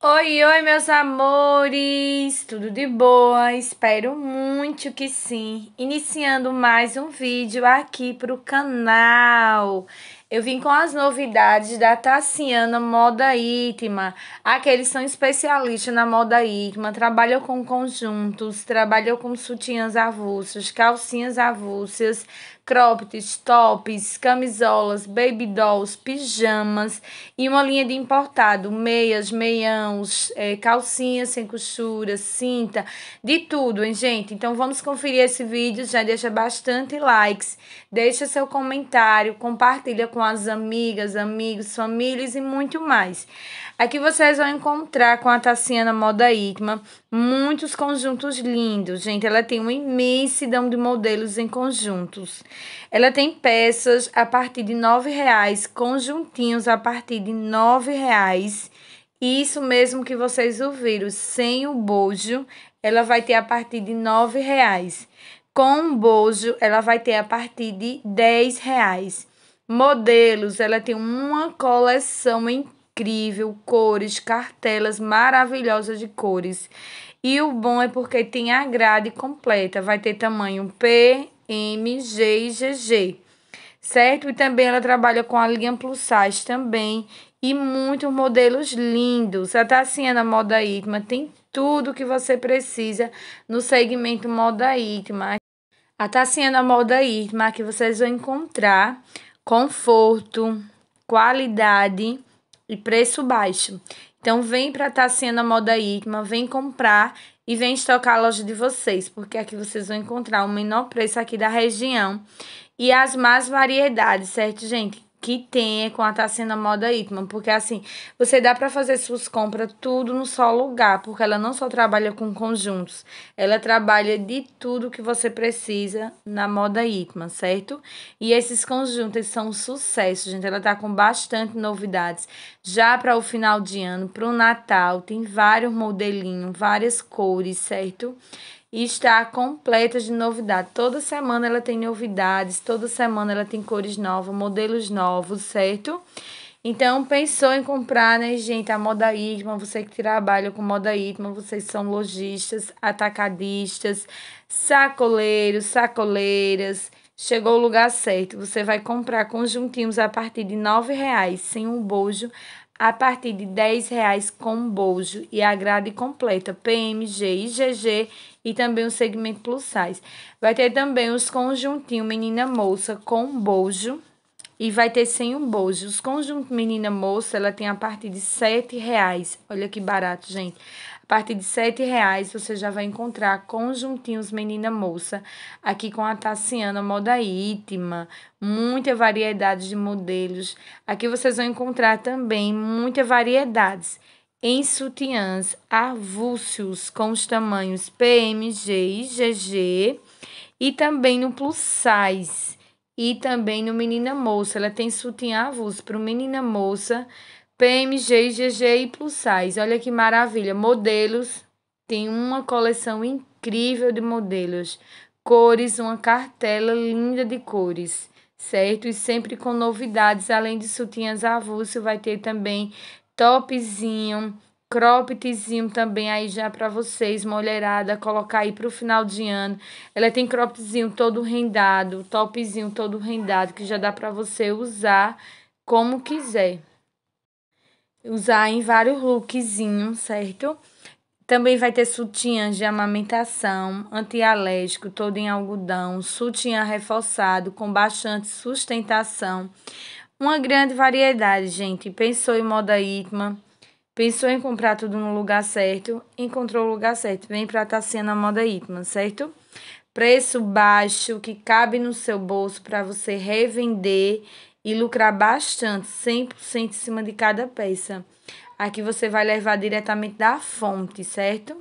Oi, oi, meus amores! Tudo de boa? Espero muito que sim! Iniciando mais um vídeo aqui para o canal. Eu vim com as novidades da Tassiana Moda Íntima. Aqueles são especialistas na moda íntima, trabalham com conjuntos, trabalham com sutiãs avulsos, calcinhas avulsas, cropped, tops, camisolas, baby dolls, pijamas e uma linha de importado, meias, meiãos, é, calcinhas sem costura, cinta, de tudo, hein, gente? Então vamos conferir esse vídeo, já deixa bastante likes, deixa seu comentário, compartilha com com as amigas, amigos, famílias e muito mais. Aqui é vocês vão encontrar com a Tassiana Moda Itma muitos conjuntos lindos, gente. Ela tem uma imensidão de modelos em conjuntos. Ela tem peças a partir de R$ reais, conjuntinhos a partir de R$ reais. Isso mesmo que vocês ouviram, sem o bojo, ela vai ter a partir de R$ reais. Com o bojo, ela vai ter a partir de R$ reais modelos, ela tem uma coleção incrível, cores, cartelas maravilhosas de cores. E o bom é porque tem a grade completa, vai ter tamanho P, M, G e GG. Certo? E também ela trabalha com a linha plus size também e muitos modelos lindos. A tacinha da moda íntima tem tudo que você precisa no segmento moda íntima. A tacinha da moda íntima que vocês vão encontrar conforto, qualidade e preço baixo. Então vem para a Tassiana Moda Igma, vem comprar e vem estocar a loja de vocês, porque aqui vocês vão encontrar o menor preço aqui da região e as mais variedades, certo, gente? que tenha com a Tassina Moda Itman, porque assim, você dá para fazer suas compras tudo no só lugar, porque ela não só trabalha com conjuntos, ela trabalha de tudo que você precisa na Moda Itman, certo? E esses conjuntos são um sucesso, gente, ela tá com bastante novidades. Já para o final de ano, para o Natal, tem vários modelinhos, várias cores, certo? e está completa de novidade. Toda semana ela tem novidades, toda semana ela tem cores novas, modelos novos, certo? Então, pensou em comprar, né, gente? A moda íntima você que trabalha com moda íntima vocês são lojistas, atacadistas, sacoleiros, sacoleiras. Chegou o lugar certo. Você vai comprar conjuntinhos a partir de R$ reais sem um bojo, a partir de R$ reais com bojo e a grade completa PMG, IGG e também o segmento plus size. Vai ter também os conjuntinhos menina moça com bojo e vai ter sem um bojo. Os conjuntos menina moça, ela tem a partir de sete reais. Olha que barato, gente. A partir de sete reais você já vai encontrar conjuntinhos menina moça aqui com a Tassiana moda íntima, muita variedade de modelos. Aqui vocês vão encontrar também muitas variedades em sutiãs avulsos com os tamanhos PMG e GG e também no plus size e também no menina moça. Ela tem sutiã avulso para o menina moça, PMG, GG e plus size. Olha que maravilha, modelos. Tem uma coleção incrível de modelos, cores, uma cartela linda de cores certo? E sempre com novidades, além de sutiãs avulso, vai ter também topzinho, croppedzinho também aí já para vocês, mulherada, colocar aí pro final de ano. Ela tem croppedzinho todo rendado, topzinho todo rendado, que já dá para você usar como quiser. Usar em vários lookzinhos, certo? Também vai ter sutiã de amamentação, antialérgico, todo em algodão, sutiã reforçado com bastante sustentação uma grande variedade, gente. Pensou em moda íntima, pensou em comprar tudo no lugar certo, encontrou o lugar certo. Vem para a Tassiana Moda íntima, certo? Preço baixo, que cabe no seu bolso para você revender e lucrar bastante, 100% em cima de cada peça. Aqui você vai levar diretamente da fonte, certo?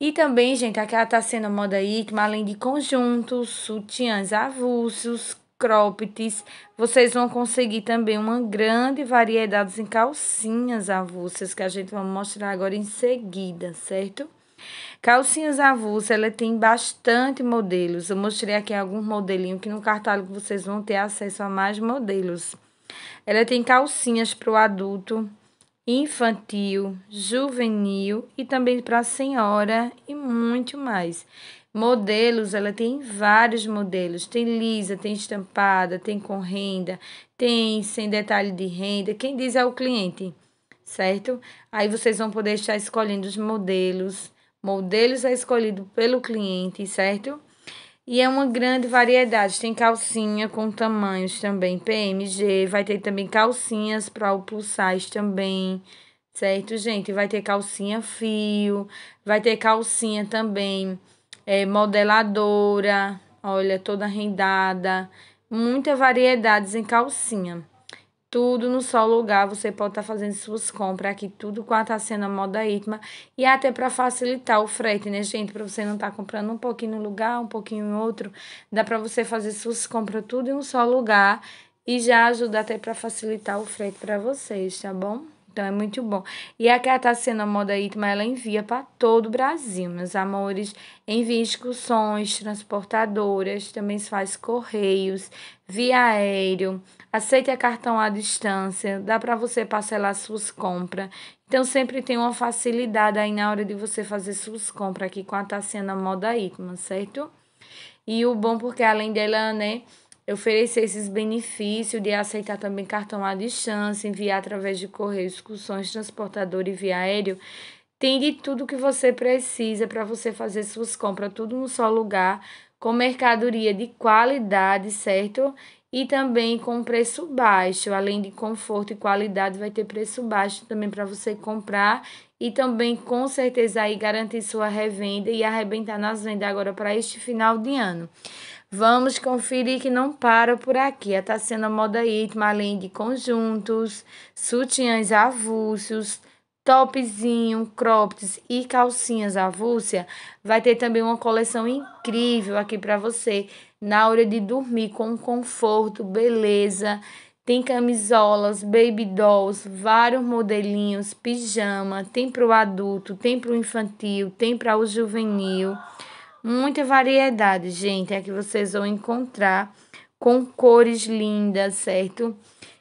E também, gente, aqui ela tá sendo moda íntima, além de conjuntos, sutiãs avulsos, croppeds, vocês vão conseguir também uma grande variedade em calcinhas avulsas, que a gente vai mostrar agora em seguida, certo? Calcinhas avulsas, ela tem bastante modelos. Eu mostrei aqui alguns modelinhos que no cartálogo vocês vão ter acesso a mais modelos. Ela tem calcinhas para o adulto, infantil, juvenil e também para a senhora e muito mais modelos, ela tem vários modelos. Tem lisa, tem estampada, tem com renda, tem sem detalhe de renda. Quem diz é o cliente, certo? Aí vocês vão poder estar escolhendo os modelos. Modelos é escolhido pelo cliente, certo? E é uma grande variedade. Tem calcinha com tamanhos também, PMG. Vai ter também calcinhas para o plus size também, certo, gente? Vai ter calcinha fio, vai ter calcinha também é, modeladora, olha, toda rendada, muitas variedades em calcinha. Tudo no só lugar, você pode estar tá fazendo suas compras aqui, tudo com a Tassiana Moda Itma. E até para facilitar o frete, né, gente? Para você não estar tá comprando um pouquinho no lugar, um pouquinho em outro. Dá para você fazer suas compras tudo em um só lugar. E já ajuda até para facilitar o frete para vocês, tá bom? Então é muito bom. E a Catacena tá Moda Itma, ela envia para todo o Brasil, meus amores. Envia excursões, transportadoras, também se faz correios, via aéreo, aceita cartão à distância, dá para você parcelar suas compras. Então sempre tem uma facilidade aí na hora de você fazer suas compras aqui com a Tassiana Moda Itma, certo? E o bom porque além dela, né, oferecer esses benefícios de aceitar também cartão à distância, enviar através de correio, excursões, transportador e via aéreo. Tem de tudo que você precisa para você fazer suas compras, tudo num só lugar, com mercadoria de qualidade, certo? E também com preço baixo, além de conforto e qualidade, vai ter preço baixo também para você comprar e também com certeza aí garantir sua revenda e arrebentar nas vendas agora para este final de ano. Vamos conferir que não para por aqui. Tá a sendo sendo moda item além de conjuntos, sutiãs avulsos, topzinho, cropped e calcinhas avulsa, vai ter também uma coleção incrível aqui para você na hora de dormir com conforto, beleza. Tem camisolas, baby dolls, vários modelinhos, pijama, tem para o adulto, tem para o infantil, tem para o juvenil muita variedade, gente. É aqui vocês vão encontrar com cores lindas, certo?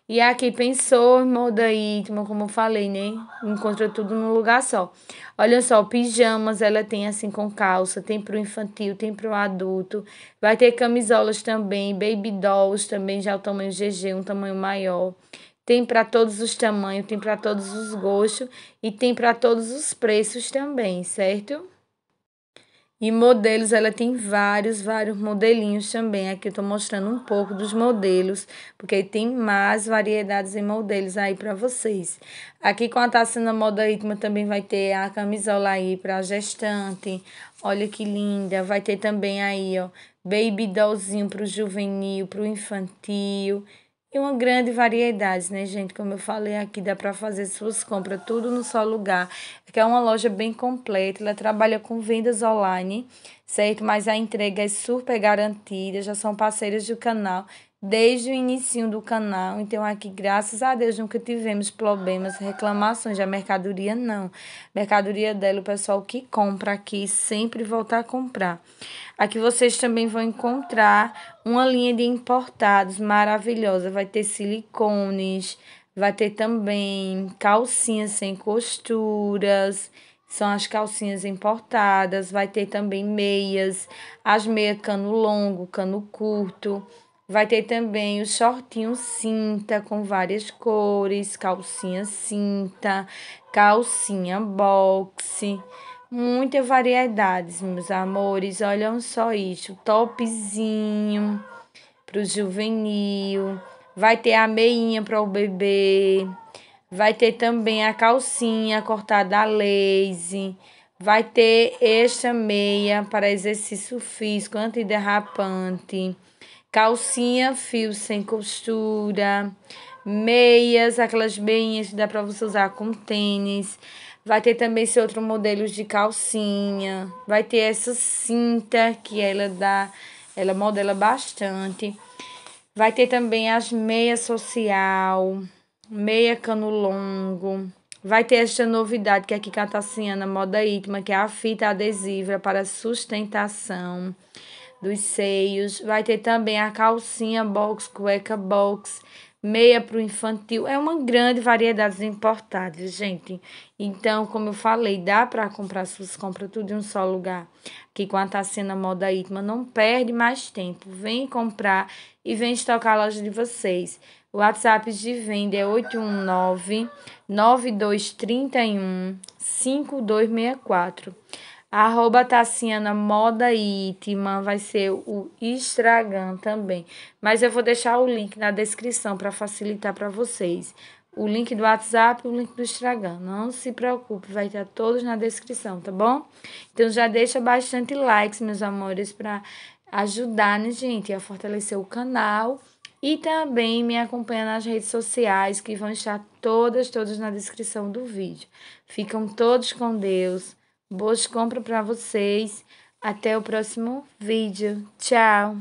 E aqui pensou, moda íntima, como eu falei, né? Encontra tudo num lugar só. Olha só, pijamas, ela tem assim com calça, tem pro infantil, tem pro adulto. Vai ter camisolas também, baby dolls também, já é o tamanho GG, um tamanho maior. Tem para todos os tamanhos, tem para todos os gostos e tem para todos os preços também, certo? E modelos, ela tem vários, vários modelinhos também. Aqui eu tô mostrando um pouco dos modelos, porque tem mais variedades em modelos aí para vocês. Aqui com a taça na moda ritmo também vai ter a camisola aí para gestante. Olha que linda. Vai ter também aí, ó, baby dollzinho pro juvenil, pro infantil. E uma grande variedade, né, gente? Como eu falei aqui, dá para fazer suas compras tudo no só lugar. É que é uma loja bem completa, ela trabalha com vendas online, certo? Mas a entrega é super garantida, já são parceiros do canal desde o início do canal. Então, aqui, graças a Deus, nunca tivemos problemas, reclamações da mercadoria, não. Mercadoria dela, o pessoal que compra aqui sempre volta a comprar. Aqui vocês também vão encontrar uma linha de importados maravilhosa. Vai ter silicones, vai ter também calcinhas sem costuras são as calcinhas importadas, vai ter também meias, as meias cano longo, cano curto, Vai ter também o shortinho cinta com várias cores, calcinha cinta, calcinha boxe. Muitas variedades, meus amores. Olham só isso, topzinho para o juvenil. Vai ter a meinha para o bebê. Vai ter também a calcinha cortada a lace. Vai ter esta meia para exercício físico antiderrapante calcinha, fio sem costura, meias, aquelas meias que dá para você usar com tênis. Vai ter também esse outro modelo de calcinha. Vai ter essa cinta que ela dá, ela modela bastante. Vai ter também as meias social, meia cano longo. Vai ter esta novidade que é aqui na Moda Íntima, que é a fita adesiva para sustentação dos seios. Vai ter também a calcinha box, cueca box, meia para o infantil. É uma grande variedade de importados, gente. Então, como eu falei, dá para comprar se você compra tudo em um só lugar. Aqui com a Tacena Moda Itma, não perde mais tempo. Vem comprar e vem estocar a loja de vocês. O WhatsApp de venda é 819 9231 5264. Arroba Tassiana Moda Íntima vai ser o Instagram também. Mas eu vou deixar o link na descrição para facilitar para vocês. O link do WhatsApp e o link do Instagram. Não se preocupe, vai estar todos na descrição, tá bom? Então já deixa bastante likes, meus amores, para ajudar, né, gente, a fortalecer o canal. E também me acompanha nas redes sociais, que vão estar todas, todas na descrição do vídeo. Ficam todos com Deus. Boas compras para vocês. Até o próximo vídeo. Tchau.